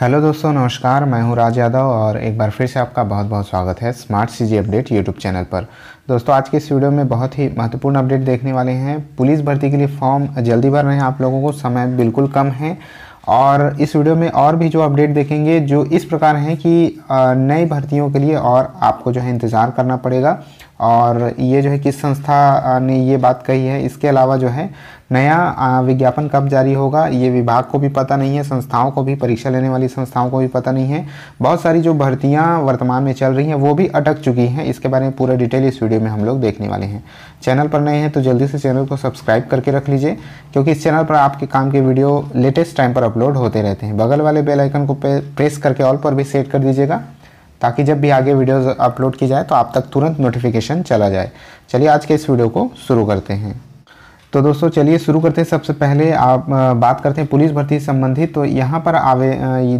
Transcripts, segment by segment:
hello दोस्तों नमस्कार मैं हूं राज यादव और एक बार फिर से आपका बहुत बहुत स्वागत है smart CG update YouTube channel पर दोस्तों आज के इस वीडियो में बहुत ही महत्वपूर्ण अपडेट देखने वाले हैं पुलिस भर्ती के लिए फॉर्म जल्दी भर रहे हैं आप लोगों को समय बिल्कुल कम है और इस वीडियो में और भी जो अपडेट देखेंगे जो इस प्रकार हैं कि नई भर्तियों के लिए और आपको जो है इंतज़ार करना पड़ेगा और ये जो है किस संस्था ने ये बात कही है इसके अलावा जो है नया विज्ञापन कब जारी होगा ये विभाग को भी पता नहीं है संस्थाओं को भी परीक्षा लेने वाली संस्थाओं को भी पता नहीं है बहुत सारी जो भर्तियां वर्तमान में चल रही हैं वो भी अटक चुकी हैं इसके बारे में पूरा डिटेल इस वीडियो में हम लोग देखने वाले हैं चैनल पर नए हैं तो जल्दी से चैनल को सब्सक्राइब करके रख लीजिए क्योंकि इस चैनल पर आपके काम के वीडियो लेटेस्ट टाइम पर अपलोड होते रहते हैं बगल वाले बेलाइकन को प्रेस करके ऑल पर भी सेट कर दीजिएगा ताकि जब भी आगे वीडियोस अपलोड की जाए तो आप तक तुरंत नोटिफिकेशन चला जाए चलिए आज के इस वीडियो को शुरू करते हैं तो दोस्तों चलिए शुरू करते हैं सबसे पहले आप बात करते हैं पुलिस भर्ती संबंधित तो यहाँ पर आवे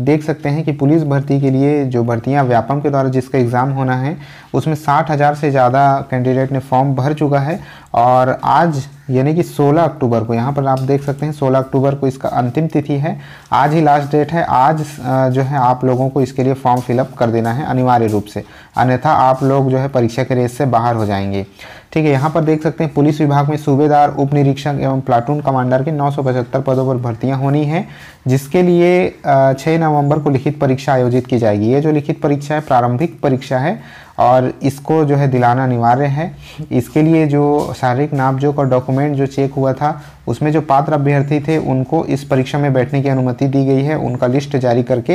देख सकते हैं कि पुलिस भर्ती के लिए जो भर्तियाँ व्यापम के द्वारा जिसका एग्ज़ाम होना है उसमें साठ हज़ार से ज़्यादा कैंडिडेट ने फॉर्म भर चुका है और आज यानी कि 16 अक्टूबर को यहाँ पर आप देख सकते हैं 16 अक्टूबर को इसका अंतिम तिथि है आज ही लास्ट डेट है आज जो है आप लोगों को इसके लिए फॉर्म फिलअप कर देना है अनिवार्य रूप से अन्यथा आप लोग जो है परीक्षा के रेस से बाहर हो जाएंगे ठीक है यहाँ पर देख सकते हैं पुलिस विभाग में सूबेदार उप निरीक्षक एवं प्लाटून कमांडर के नौ पदों पर भर्तियाँ होनी है जिसके लिए छः नवंबर को लिखित परीक्षा आयोजित की जाएगी ये जो लिखित परीक्षा है प्रारंभिक परीक्षा है और इसको जो है दिलाना अनिवार्य है इसके लिए जो शारीरिक नापजोक और डॉक्यूमेंट जो चेक हुआ था उसमें जो पात्र अभ्यर्थी थे उनको इस परीक्षा में बैठने की अनुमति दी गई है उनका लिस्ट जारी करके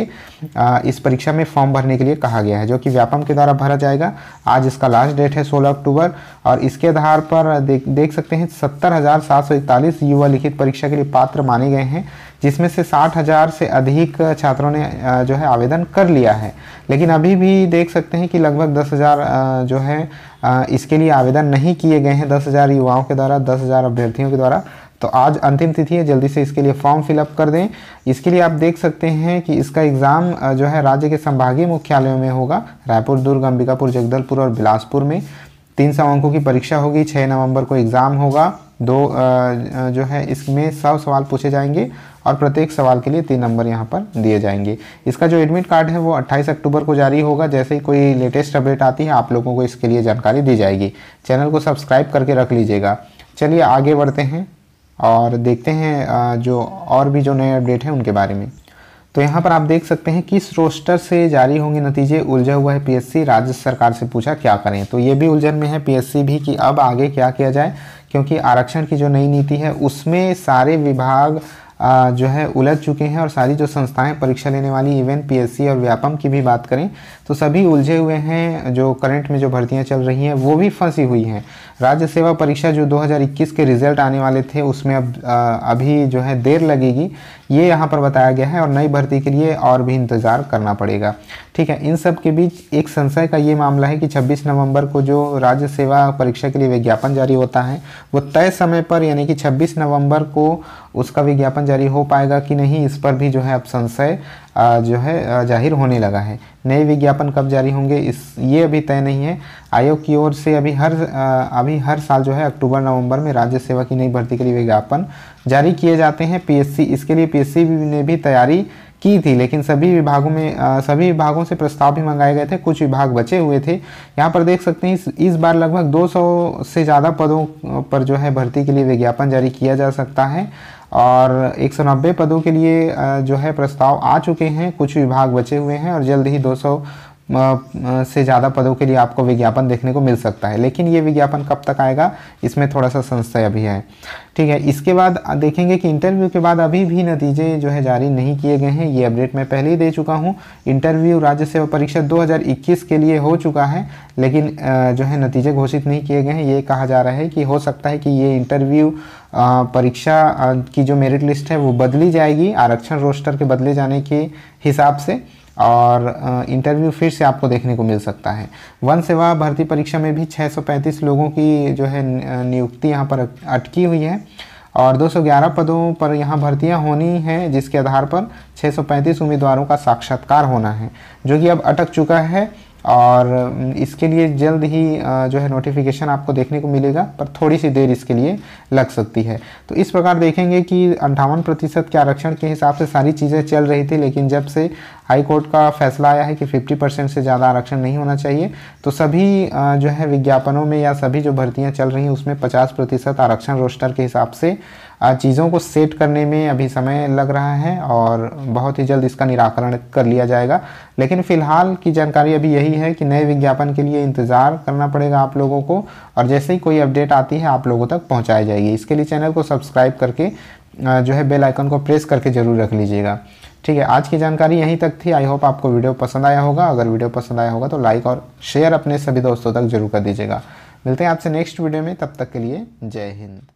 इस परीक्षा में फॉर्म भरने के लिए कहा गया है जो कि व्यापम के द्वारा भरा जाएगा आज इसका लास्ट डेट है 16 अक्टूबर और इसके आधार पर देख देख सकते हैं सत्तर युवा लिखित परीक्षा के लिए पात्र माने गए हैं जिसमें से साठ हज़ार से अधिक छात्रों ने जो है आवेदन कर लिया है लेकिन अभी भी देख सकते हैं कि लगभग दस हज़ार जो है इसके लिए आवेदन नहीं किए गए हैं दस हज़ार युवाओं के द्वारा दस हज़ार अभ्यर्थियों के द्वारा तो आज अंतिम तिथि है जल्दी से इसके लिए फॉर्म फिलअप कर दें इसके लिए आप देख सकते हैं कि इसका एग्ज़ाम जो है राज्य के संभागीय मुख्यालयों में होगा रायपुर दुर्ग अंबिकापुर जगदलपुर और बिलासपुर में तीन सौ अंकों की परीक्षा होगी छः नवंबर को एग्ज़ाम होगा दो जो है इसमें सौ सवाल पूछे जाएंगे और प्रत्येक सवाल के लिए तीन नंबर यहाँ पर दिए जाएंगे इसका जो एडमिट कार्ड है वो 28 अक्टूबर को जारी होगा जैसे ही कोई लेटेस्ट अपडेट आती है आप लोगों को इसके लिए जानकारी दी जाएगी चैनल को सब्सक्राइब करके रख लीजिएगा चलिए आगे बढ़ते हैं और देखते हैं जो और भी जो नए अपडेट हैं उनके बारे में तो यहाँ पर आप देख सकते हैं किस रोस्टर से जारी होंगे नतीजे उलझा हुआ है पीएससी राज्य सरकार से पूछा क्या करें तो ये भी उलझन में है पीएससी भी कि अब आगे क्या किया जाए क्योंकि आरक्षण की जो नई नीति है उसमें सारे विभाग जो है उलझ चुके हैं और सारी जो संस्थाएं परीक्षा लेने वाली इवन पीएससी और व्यापम की भी बात करें तो सभी उलझे हुए हैं जो करंट में जो भर्तियां चल रही हैं वो भी फंसी हुई हैं राज्य सेवा परीक्षा जो 2021 के रिजल्ट आने वाले थे उसमें अब अभी जो है देर लगेगी ये यहाँ पर बताया गया है और नई भर्ती के लिए और भी इंतज़ार करना पड़ेगा ठीक है इन सब के बीच एक संशय का ये मामला है कि 26 नवंबर को जो राज्य सेवा परीक्षा के लिए विज्ञापन जारी होता है वो तय समय पर यानी कि 26 नवंबर को उसका विज्ञापन जारी हो पाएगा कि नहीं इस पर भी जो है अब संशय जो है जाहिर होने लगा है नए विज्ञापन कब जारी होंगे इस ये अभी तय नहीं है आयोग की ओर से अभी हर अभी हर साल जो है अक्टूबर नवंबर में राज्य सेवा की नई भर्ती के लिए विज्ञापन जारी किए जाते हैं पीएससी इसके लिए पीएससी ने भी तैयारी की थी लेकिन सभी विभागों में आ, सभी विभागों से प्रस्ताव भी मंगाए गए थे कुछ विभाग बचे हुए थे यहाँ पर देख सकते हैं इस, इस बार लगभग 200 से ज़्यादा पदों पर जो है भर्ती के लिए विज्ञापन जारी किया जा सकता है और 190 पदों के लिए जो है प्रस्ताव आ चुके हैं कुछ विभाग बचे हुए हैं और जल्द ही से ज़्यादा पदों के लिए आपको विज्ञापन देखने को मिल सकता है लेकिन ये विज्ञापन कब तक आएगा इसमें थोड़ा सा संशय अभी है ठीक है इसके बाद देखेंगे कि इंटरव्यू के बाद अभी भी नतीजे जो है जारी नहीं किए गए हैं ये अपडेट मैं पहले ही दे चुका हूँ इंटरव्यू राज्य सेवा परीक्षा 2021 के लिए हो चुका है लेकिन जो है नतीजे घोषित नहीं किए गए हैं ये कहा जा रहा है कि हो सकता है कि ये इंटरव्यू परीक्षा की जो मेरिट लिस्ट है वो बदली जाएगी आरक्षण रोस्टर के बदले जाने के हिसाब से और इंटरव्यू फिर से आपको देखने को मिल सकता है वन सेवा भर्ती परीक्षा में भी 635 लोगों की जो है नियुक्ति यहाँ पर अटकी हुई है और 211 पदों पर यहाँ भर्तियाँ होनी हैं जिसके आधार पर 635 उम्मीदवारों का साक्षात्कार होना है जो कि अब अटक चुका है और इसके लिए जल्द ही जो है नोटिफिकेशन आपको देखने को मिलेगा पर थोड़ी सी देर इसके लिए लग सकती है तो इस प्रकार देखेंगे कि अंठावन प्रतिशत के आरक्षण के हिसाब से सारी चीज़ें चल रही थी लेकिन जब से हाई कोर्ट का फैसला आया है कि 50 परसेंट से ज़्यादा आरक्षण नहीं होना चाहिए तो सभी जो है विज्ञापनों में या सभी जो भर्तियाँ चल रही हैं उसमें 50 प्रतिशत आरक्षण रोस्टर के हिसाब से चीज़ों को सेट करने में अभी समय लग रहा है और बहुत ही जल्द इसका निराकरण कर लिया जाएगा लेकिन फ़िलहाल की जानकारी अभी यही है कि नए विज्ञापन के लिए इंतज़ार करना पड़ेगा आप लोगों को और जैसे ही कोई अपडेट आती है आप लोगों तक पहुँचाई जाएगी इसके लिए चैनल को सब्सक्राइब करके जो है बेल आइकन को प्रेस करके ज़रूर रख लीजिएगा ठीक है आज की जानकारी यहीं तक थी आई होप आपको वीडियो पसंद आया होगा अगर वीडियो पसंद आया होगा तो लाइक और शेयर अपने सभी दोस्तों तक जरूर कर दीजिएगा मिलते हैं आपसे नेक्स्ट वीडियो में तब तक के लिए जय हिंद